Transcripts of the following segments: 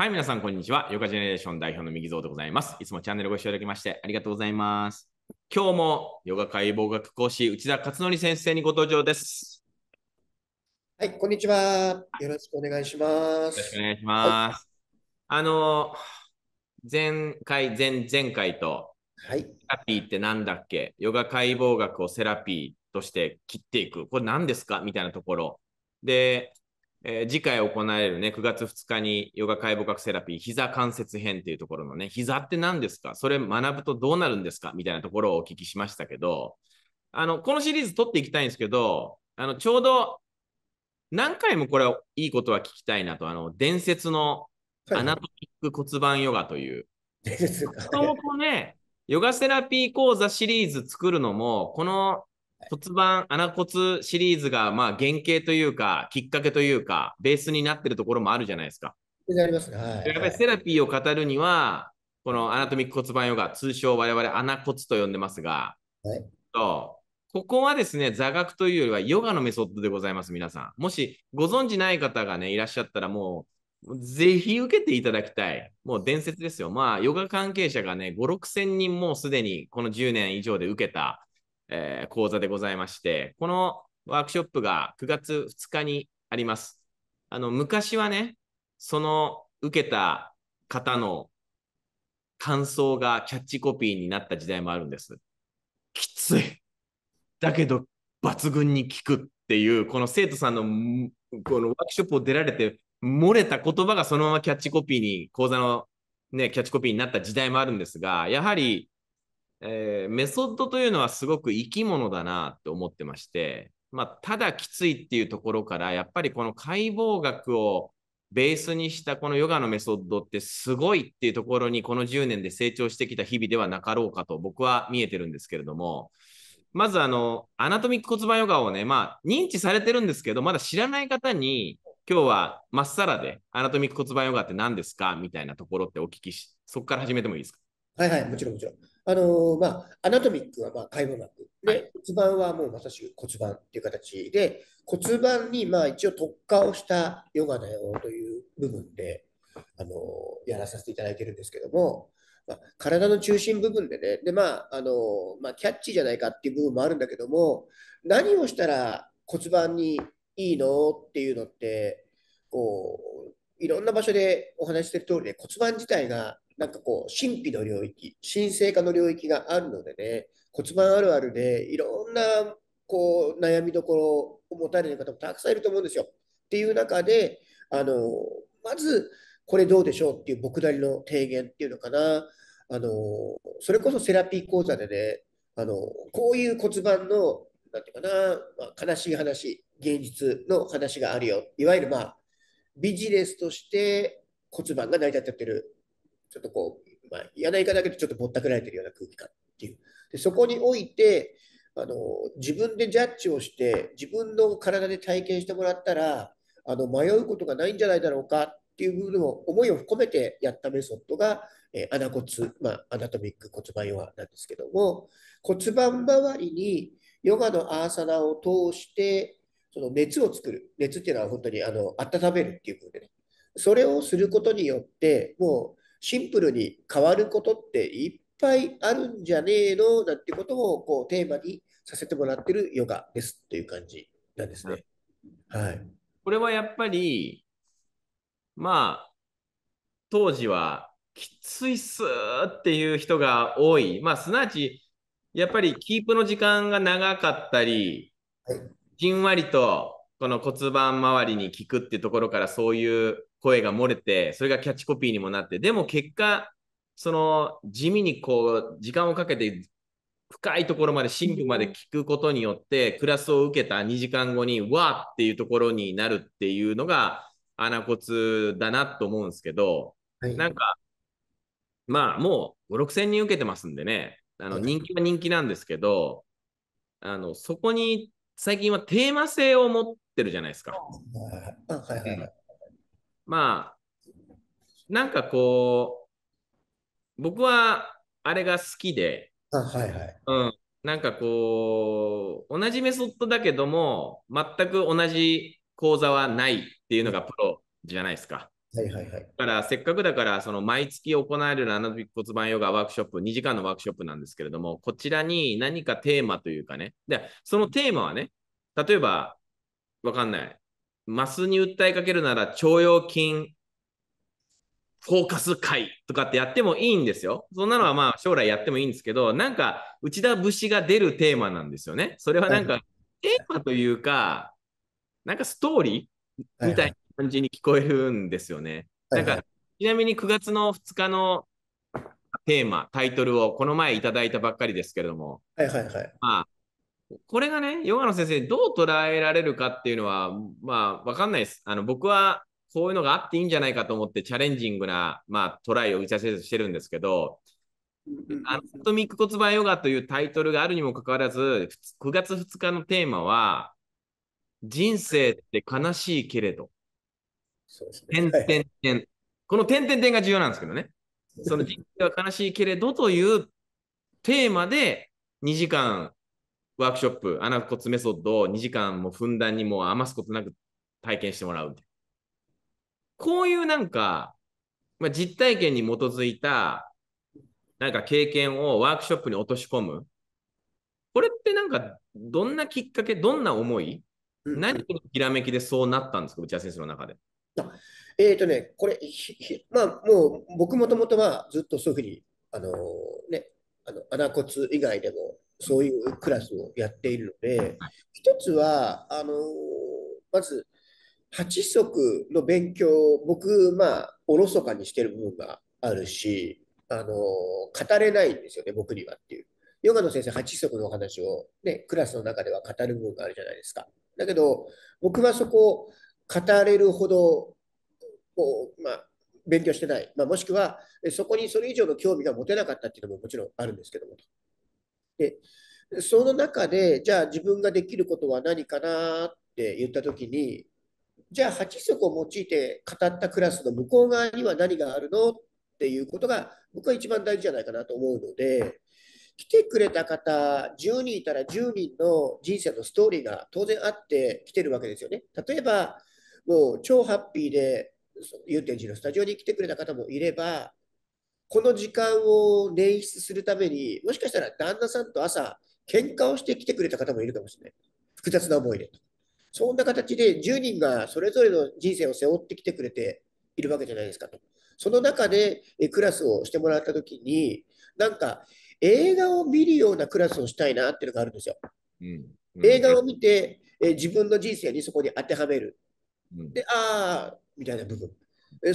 はい、皆さん、こんにちは。ヨガジェネレーション代表の右蔵でございます。いつもチャンネルご視聴いただきましてありがとうございます。今日もヨガ解剖学講師、内田勝則先生にご登場です。はい、こんにちは。よろしくお願いします。よろしくお願いします。はい、あの、前回、前前回と、はい、セラピーって何だっけヨガ解剖学をセラピーとして切っていく。これ何ですかみたいなところ。で、えー、次回行われるね、9月2日にヨガ解剖学セラピー、膝関節編っていうところのね、膝って何ですかそれ学ぶとどうなるんですかみたいなところをお聞きしましたけど、あの、このシリーズ取っていきたいんですけど、あの、ちょうど何回もこれいいことは聞きたいなと、あの、伝説のアナトピック骨盤ヨガという、もともとね、ヨガセラピー講座シリーズ作るのも、この骨盤、穴骨シリーズが、まあ、原型というか、きっかけというか、ベースになってるところもあるじゃないですか。やっぱりセラピーを語るには、このアナトミック骨盤ヨガ、通称我々穴骨と呼んでますが、はい、とここはですね、座学というよりはヨガのメソッドでございます、皆さん。もしご存じない方がね、いらっしゃったら、もう、ぜひ受けていただきたい。もう伝説ですよ。まあ、ヨガ関係者がね、5、6 0 0 0人もうすでにこの10年以上で受けたえー、講座でございまして、このワークショップが9月2日にあります。あの、昔はね、その受けた方の感想がキャッチコピーになった時代もあるんです。きつい。だけど、抜群に効くっていう、この生徒さんのこのワークショップを出られて、漏れた言葉がそのままキャッチコピーに、講座の、ね、キャッチコピーになった時代もあるんですが、やはりえー、メソッドというのはすごく生き物だなって思ってまして、まあ、ただきついっていうところからやっぱりこの解剖学をベースにしたこのヨガのメソッドってすごいっていうところにこの10年で成長してきた日々ではなかろうかと僕は見えてるんですけれどもまずあのアナトミック骨盤ヨガをねまあ認知されてるんですけどまだ知らない方に今日はまっさらでアナトミック骨盤ヨガって何ですかみたいなところってお聞きしそこから始めてもいいですかはいはいもちろんもちろんあのまあ、アナトミックはまあ解剖膜で、骨盤はもうまさしく骨盤っていう形で骨盤にまあ一応特化をしたヨガだよという部分であのやらさせていただいてるんですけども、まあ、体の中心部分でねで、まああのまあ、キャッチじゃないかっていう部分もあるんだけども何をしたら骨盤にいいのっていうのってこういろんな場所でお話してる通りで骨盤自体がなんかこう、神秘の領域、神聖化の領域があるのでね、骨盤あるあるでいろんなこう悩みどころを持たれる方もたくさんいると思うんですよ。っていう中で、あのまず、これどうでしょうっていう僕なりの提言っていうのかな。あのそれこそセラピー講座でね、あのこういう骨盤の、なんていうかな、まあ、悲しい話、現実の話があるよ。いわゆる、まあ、ビジネスとして骨盤が成り立ってるちょっとこう、まあ、嫌な言い方だけど、ちょっとぼったくられてるような空気感っていう。でそこにおいてあの、自分でジャッジをして、自分の体で体験してもらったら、あの迷うことがないんじゃないだろうかっていう部分を思いを込めてやったメソッドが、えー、穴骨、まあ、アナトミック骨盤ヨガなんですけども、骨盤周りにヨガのアーサナを通して、その熱を作る。熱っていうのは本当にあの温めるっていう部分でね。それをすることによって、もうシンプルに変わることっていっぱいあるんじゃねえのなんてことをこうテーマにさせてもらってるヨガですっていう感じなんですね。はい、これはやっぱりまあ当時はきついっすっていう人が多い、まあ、すなわちやっぱりキープの時間が長かったり、はい、じんわりとこの骨盤周りに効くってところからそういう声が漏れて、それがキャッチコピーにもなって、でも結果、その地味にこう、時間をかけて深いところまで深部まで聞くことによってクラスを受けた2時間後にわーっていうところになるっていうのがアナコツだなと思うんですけど、はい、なんかまあもう5 6000人受けてますんでねあの人気は人気なんですけどあのそこに最近はテーマ性を持ってるじゃないですか。はいはい、まあ、なんかこう、僕はあれが好きで、うん。なんかこう、同じメソッドだけども、全く同じ講座はないっていうのがプロじゃないですか。だからせっかくだから、その毎月行われるアナトピック骨盤ヨガワークショップ、2時間のワークショップなんですけれども、こちらに何かテーマというかね、で、そのテーマはね、例えば、わかんない。マスに訴えかけるなら徴用金フォーカス会とかってやってもいいんですよ。そんなのはまあ将来やってもいいんですけど、なんか内田節が出るテーマなんですよね。それはなんかテーマというか、なんかストーリーみたいな感じに聞こえるんですよね。なんかちなみに9月の2日のテーマ、タイトルをこの前いただいたばっかりですけれども、はいはいはい。まあこれがね、ヨガの先生どう捉えられるかっていうのは、まあ、わかんないです。あの、僕は、こういうのがあっていいんじゃないかと思って、チャレンジングな、まあ、トライを打ち合わせしてるんですけど、アトミック骨盤ヨガというタイトルがあるにもかかわらず、9月2日のテーマは、人生って悲しいけれど、点点てこの点て点が重要なんですけどね。その人生は悲しいけれどというテーマで2時間ワークショップ、穴コツメソッドを2時間もふんだんにもう余すことなく体験してもらうこういうなんか、まあ、実体験に基づいた、なんか経験をワークショップに落とし込む。これってなんか、どんなきっかけ、どんな思い、うん、何のひらめきでそうなったんですか、内田先生の中で。えっ、ー、とね、これ、まあ、もう僕もともとはずっとそういうふうに、あのー、ね、あの、穴ツ以外でも、そういうクラスをやっているので、一つは、あのまず、8足の勉強を僕、まあ、おろそかにしてる部分があるし、あの語れないんですよね、僕にはっていう。ヨガの先生、8足の話を、ね、クラスの中では語る部分があるじゃないですか。だけど、僕はそこを語れるほど、こうまあ、勉強してない、まあ、もしくはそこにそれ以上の興味が持てなかったっていうのももちろんあるんですけども、でその中でじゃあ自分ができることは何かなって言った時にじゃあ8足を用いて語ったクラスの向こう側には何があるのっていうことが僕は一番大事じゃないかなと思うので来てくれた方10人いたら10人の人生のストーリーが当然あって来てるわけですよね。例えばもう超ハッピーで祐天寺のスタジオに来てくれた方もいればこの時間を捻出するために、もしかしたら旦那さんと朝、喧嘩をしてきてくれた方もいるかもしれない。複雑な思いで。そんな形で10人がそれぞれの人生を背負ってきてくれているわけじゃないですかと。その中でクラスをしてもらった時に、なんか映画を見るようなクラスをしたいなっていうのがあるんですよ。うん、うん、映画を見て、え自分の人生にそこに当てはめる。で、ああ、みたいな部分。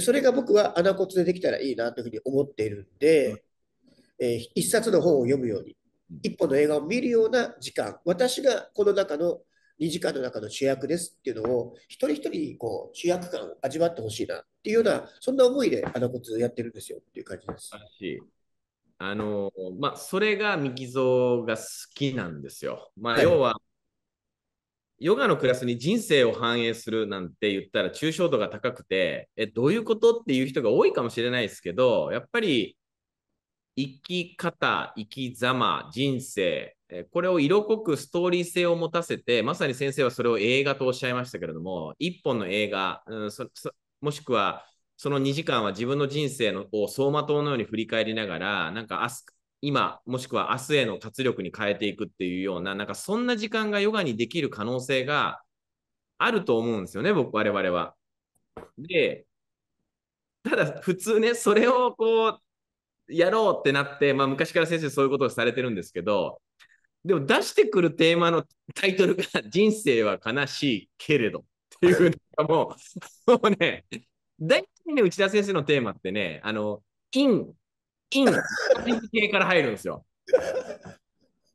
それが僕は穴骨でできたらいいなというふうに思っているんで、えー、一冊の本を読むように、一本の映画を見るような時間、私がこの中の2時間の中の主役ですっていうのを、一人一人こう主役感を味わってほしいなっていうような、そんな思いで穴骨やってるんですよっていう感じです。あのまあ、それが右蔵が好きなんですよ。まあ、要は、はいヨガのクラスに人生を反映するなんて言ったら抽象度が高くて、え、どういうことっていう人が多いかもしれないですけど、やっぱり生き方、生き様、人生、これを色濃くストーリー性を持たせて、まさに先生はそれを映画とおっしゃいましたけれども、一本の映画、うん、もしくはその2時間は自分の人生のを走馬灯のように振り返りながら、なんか今もしくは明日への活力に変えていくっていうようななんかそんな時間がヨガにできる可能性があると思うんですよね僕我々は。でただ普通ねそれをこうやろうってなって、まあ、昔から先生そういうことをされてるんですけどでも出してくるテーマのタイトルが「人生は悲しいけれど」っていうのがもうもうね大体ね内田先生のテーマってねあの「i イン、系から入るんですよ。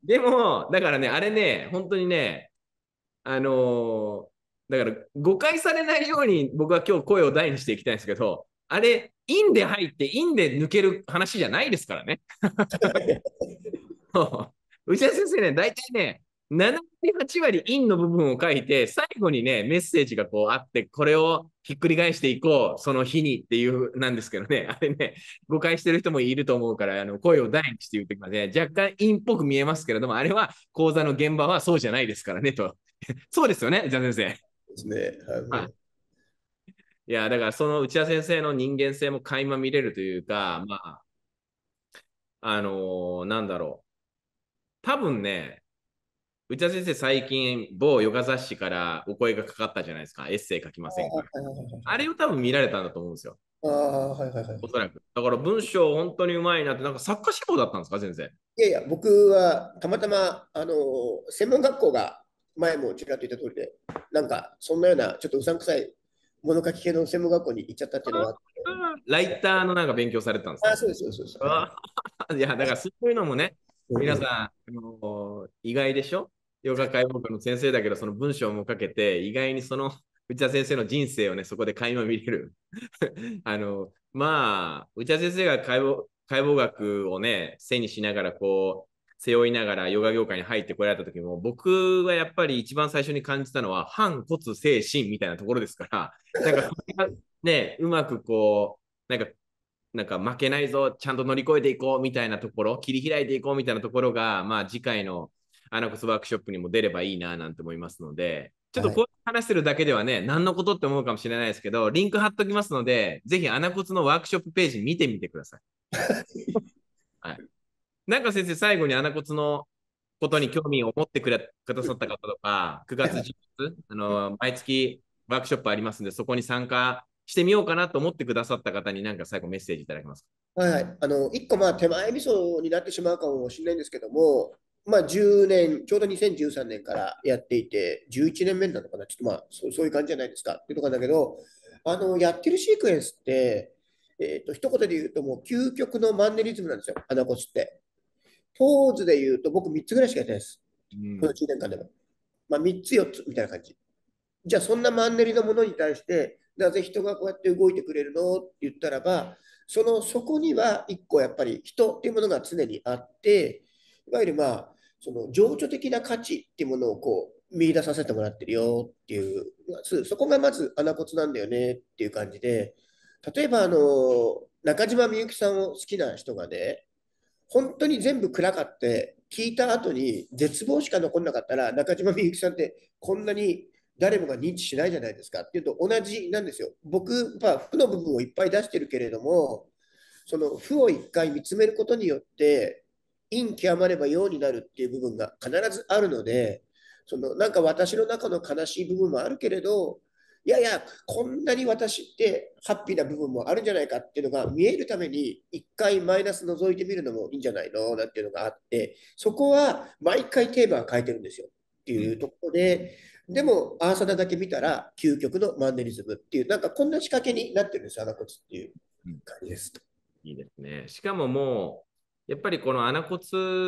でも、だからね、あれね、本当にね、あのー、だから誤解されないように僕は今日声を大にしていきたいんですけど、あれ、インで入って、インで抜ける話じゃないですからね。内田先生ね、大体ね、7割、8割インの部分を書いて、最後にね、メッセージがこうあって、これをひっくり返していこう、その日にっていう、なんですけどね、あれね、誤解してる人もいると思うから、あの声を大にして言うかね。若干インっぽく見えますけれども、あれは講座の現場はそうじゃないですからね、と。そうですよね、じゃ先生。ですね。はい。いや、だからその内田先生の人間性も垣間見れるというか、まあ、あのー、なんだろう。多分ね、内田先生、最近、某ヨガ雑誌からお声がかかったじゃないですか、エッセイ書きませんか。あれを多分見られたんだと思うんですよ。ああ、はいはいはい。おそらく。だから文章、本当にうまいなって、なんか作家志望だったんですか、先生。いやいや、僕はたまたま、あの、専門学校が前もちらっと言った通りで、なんか、そんなような、ちょっとうさんくさい物書き系の専門学校に行っちゃったっていうのは。ライターのなんか勉強されたんですかあそうです、そうです。いや、だからそういうのもね、皆さん、あのー、意外でしょヨガ解剖学の先生だけど、その文章もかけて、意外にその内田先生の人生をね、そこで垣間見れる。あの、まあ、内田先生が解剖解剖学をね、背にしながら、こう、背負いながらヨガ業界に入ってこられた時も、僕はやっぱり一番最初に感じたのは、反骨精神みたいなところですから、なんかね、うまくこう、なんか、なんか負けないぞ、ちゃんと乗り越えていこうみたいなところ、切り開いていこうみたいなところが、まあ次回のアナコスワークショップにも出ればいいななんて思いますので、ちょっとこう話してるだけではね、はい、何のことって思うかもしれないですけど、リンク貼っときますので、ぜひアナコツのワークショップページ見てみてください。はい、なんか先生、最後にアナコツのことに興味を持ってくれくださった方とか、9月、10あの毎月ワークショップありますんで、そこに参加してみようかなと思ってくださった方に、なんか最後メッセージいただけますか。はい、はい、あの1個、まあ、手前味噌になってしまうかもしれないんですけども、まあ、10年、ちょうど2013年からやっていて、11年目なのかな、ちょっとまあそうそういう感じじゃないですかっていうところだけど、あのやってるシークエンスって、えーと、一言で言うと、もう究極のマンネリズムなんですよ、アナコスって。ポーズで言うと、僕3つぐらいしかやってないです、この10年間でも。まあ、3つ、4つみたいな感じ。じゃあ、そんなマンネリのものに対して、なぜ人がこうやって動いてくれるのって言ったらば、そのそこには1個やっぱり人っていうものが常にあって、いわゆるまあ、その情緒的な価値っていうものをこう見出させてもらってるよっていう、そこがまず穴コつなんだよねっていう感じで、例えばあの、中島みゆきさんを好きな人がね、本当に全部暗かって、聞いた後に絶望しか残んなかったら、中島みゆきさんってこんなに誰もが認知しないじゃないですかっていうと同じなんですよ。僕、は負の部分をいっぱい出してるけれども、その負を一回見つめることによって、陰極まれば陽になるっていう部分が必ずあるので、そのなんか私の中の悲しい部分もあるけれど、いやいや、こんなに私ってハッピーな部分もあるんじゃないかっていうのが見えるために、一回マイナス覗いてみるのもいいんじゃないのなんていうのがあって、そこは毎回テーマは変えてるんですよっていうところで、でも、アーサダだけ見たら、究極のマンネリズムっていう、なんかこんな仕掛けになってるんですよ、アナコツっていう感じです。いいですね。しかももやっぱりこの穴骨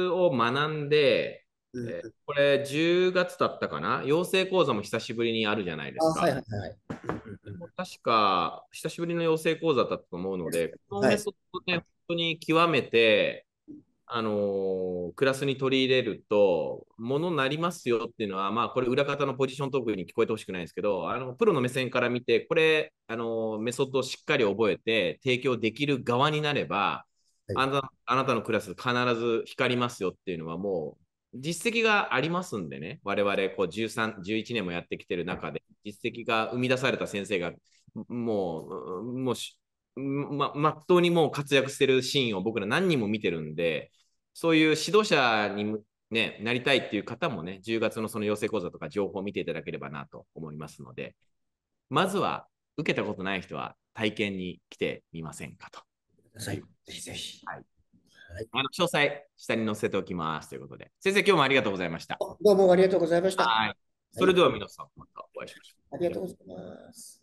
を学んで、えー、これ10月だったかな養成講座も久しぶりにあるじゃないですか。確か久しぶりの養成講座だったと思うので、このメソッドね、本当に極めて、あのー、クラスに取り入れると、ものになりますよっていうのは、まあ、これ、裏方のポジショントークに聞こえてほしくないんですけど、あのプロの目線から見て、これ、あのー、メソッドをしっかり覚えて、提供できる側になれば、あなたあなたのクラス必ず光りますよっていうのはもう実績がありますんでね、我々こう13、11年もやってきてる中で、実績が生み出された先生が、もう、もうま、まっとうにもう活躍してるシーンを僕ら何人も見てるんで、そういう指導者に、ね、なりたいっていう方もね、10月のその養成講座とか情報を見ていただければなと思いますので、まずは受けたことない人は体験に来てみませんかと。ださい。ぜひぜひ。はい。はい、あの詳細、下に載せておきます。ということで。先生、今日もありがとうございました。どうもありがとうございました。はい。それでは皆さん、またお会いしましょう。ありがとうございます。